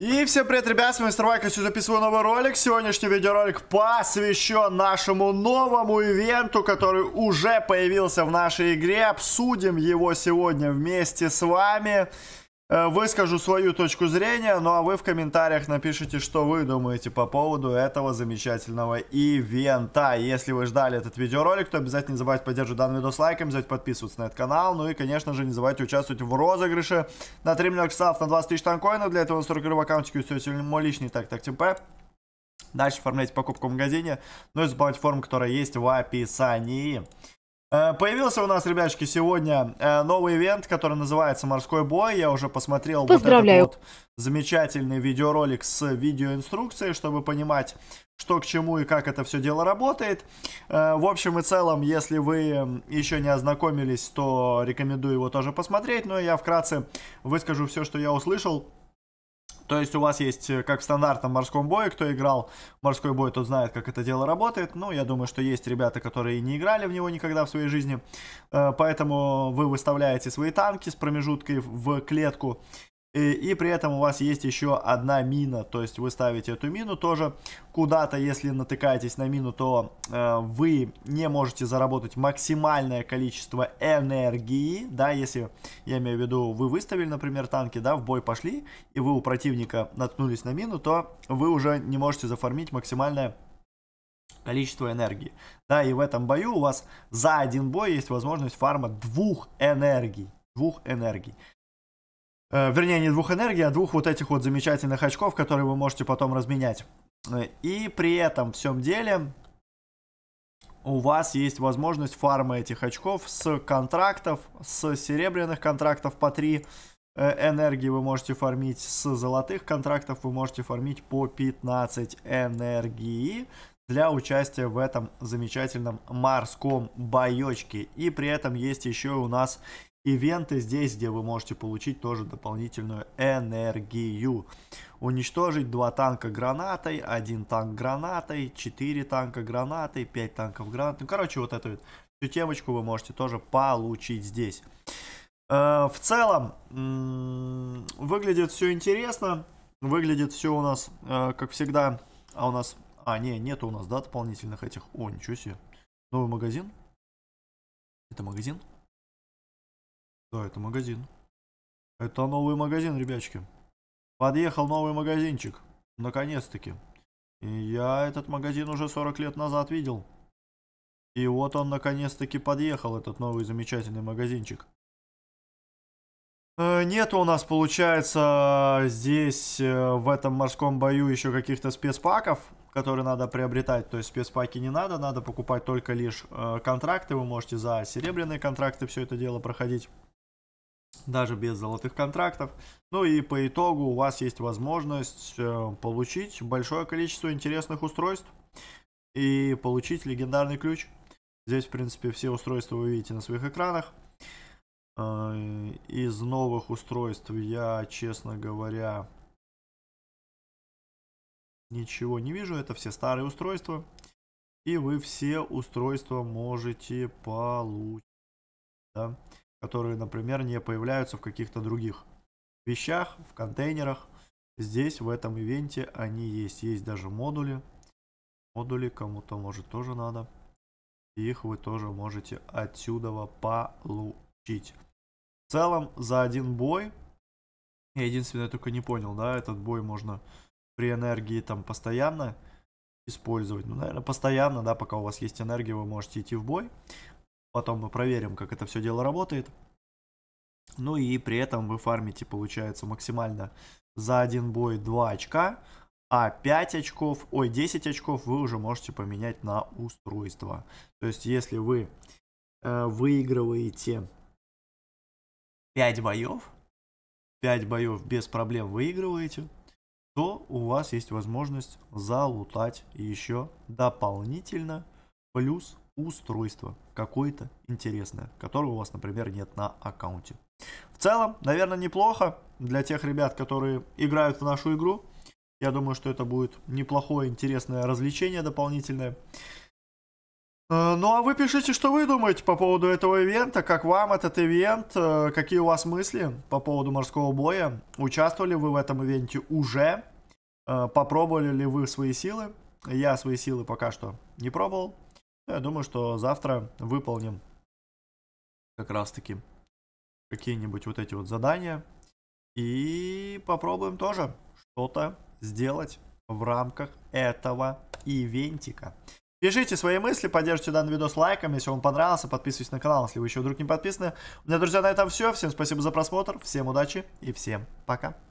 И всем привет, ребят, с вами Мистер Майк, я записываю новый ролик. Сегодняшний видеоролик посвящен нашему новому ивенту, который уже появился в нашей игре. Обсудим его сегодня вместе с вами. Э, выскажу свою точку зрения, ну а вы в комментариях напишите, что вы думаете по поводу этого замечательного ивента. Если вы ждали этот видеоролик, то обязательно не забывайте поддерживать данный видос лайком, обязательно подписываться на этот канал, ну и, конечно же, не забывайте участвовать в розыгрыше на 3 миллиона часов на 20 тысяч танкоинов. Для этого настройка в все мой личный так так ТП. Дальше оформляйте покупку в магазине, ну и заполняйте форму, которая есть в описании. Э, появился у нас, ребячки, сегодня э, новый ивент, который называется «Морской бой». Я уже посмотрел Поздравляю. вот этот вот замечательный видеоролик с видеоинструкцией, чтобы понимать, что к чему и как это все дело работает. Э, в общем и целом, если вы еще не ознакомились, то рекомендую его тоже посмотреть. Но ну я вкратце выскажу все, что я услышал то есть у вас есть, э, как в стандартном морском бое, кто играл в морской бой, тот знает, как это дело работает. Ну, я думаю, что есть ребята, которые не играли в него никогда в своей жизни. Э, поэтому вы выставляете свои танки с промежуткой в клетку и, и при этом у вас есть еще одна мина, то есть вы ставите эту мину тоже куда-то, если натыкаетесь на мину, то э, вы не можете заработать максимальное количество энергии, да, если, я имею в виду, вы выставили, например, танки, да, в бой пошли, и вы у противника наткнулись на мину, то вы уже не можете зафармить максимальное количество энергии. Да, и в этом бою у вас за один бой есть возможность фарма двух энергий, двух энергий. Э, вернее, не двух энергий, а двух вот этих вот замечательных очков, которые вы можете потом разменять. Э, и при этом всем деле у вас есть возможность фарма этих очков с контрактов, с серебряных контрактов по 3 э, энергии вы можете фармить, с золотых контрактов вы можете фармить по 15 энергии для участия в этом замечательном морском боечке. И при этом есть еще у нас ивенты здесь, где вы можете получить тоже дополнительную энергию. Уничтожить два танка гранатой, один танк гранатой, 4 танка гранатой, 5 танков гранатой. Ну, короче, вот эту всю темочку вы можете тоже получить здесь. Э, в целом, выглядит все интересно. Выглядит все у нас, э, как всегда, а у нас... А, не, нет у нас, да, дополнительных этих... О, ничего себе. Новый магазин? Это магазин? Да, это магазин. Это новый магазин, ребячки. Подъехал новый магазинчик. Наконец-таки. Я этот магазин уже 40 лет назад видел. И вот он наконец-таки подъехал, этот новый замечательный магазинчик. Э, нет у нас, получается, здесь э, в этом морском бою еще каких-то спецпаков, которые надо приобретать. То есть спецпаки не надо, надо покупать только лишь э, контракты. Вы можете за серебряные контракты все это дело проходить даже без золотых контрактов. Ну и по итогу у вас есть возможность э, получить большое количество интересных устройств и получить легендарный ключ. Здесь, в принципе, все устройства вы видите на своих экранах. Э, из новых устройств я, честно говоря, ничего не вижу. Это все старые устройства. И вы все устройства можете получить. Да? которые, например, не появляются в каких-то других вещах, в контейнерах. Здесь, в этом ивенте, они есть. Есть даже модули. Модули кому-то, может, тоже надо. их вы тоже можете отсюда получить. В целом, за один бой, я единственное только не понял, да, этот бой можно при энергии там постоянно использовать. Ну, наверное, постоянно, да, пока у вас есть энергия, вы можете идти в бой. Потом мы проверим, как это все дело работает. Ну и при этом вы фармите, получается, максимально за один бой 2 очка, а 5 очков, ой, 10 очков вы уже можете поменять на устройство. То есть, если вы э, выигрываете 5 боев, 5 боев без проблем выигрываете, то у вас есть возможность залутать еще дополнительно плюс устройство какое-то интересное, которого у вас, например, нет на аккаунте. В целом, наверное, неплохо для тех ребят, которые играют в нашу игру. Я думаю, что это будет неплохое, интересное развлечение дополнительное. Э, ну а вы пишите, что вы думаете по поводу этого ивента, как вам этот ивент, э, какие у вас мысли по поводу морского боя, участвовали вы в этом ивенте уже, э, попробовали ли вы свои силы, я свои силы пока что не пробовал, ну, я думаю, что завтра выполним как раз-таки какие-нибудь вот эти вот задания. И попробуем тоже что-то сделать в рамках этого ивентика. Пишите свои мысли, поддержите данный видос лайком, если он понравился, подписывайтесь на канал, если вы еще вдруг не подписаны. У меня, друзья, на этом все. Всем спасибо за просмотр, всем удачи и всем пока.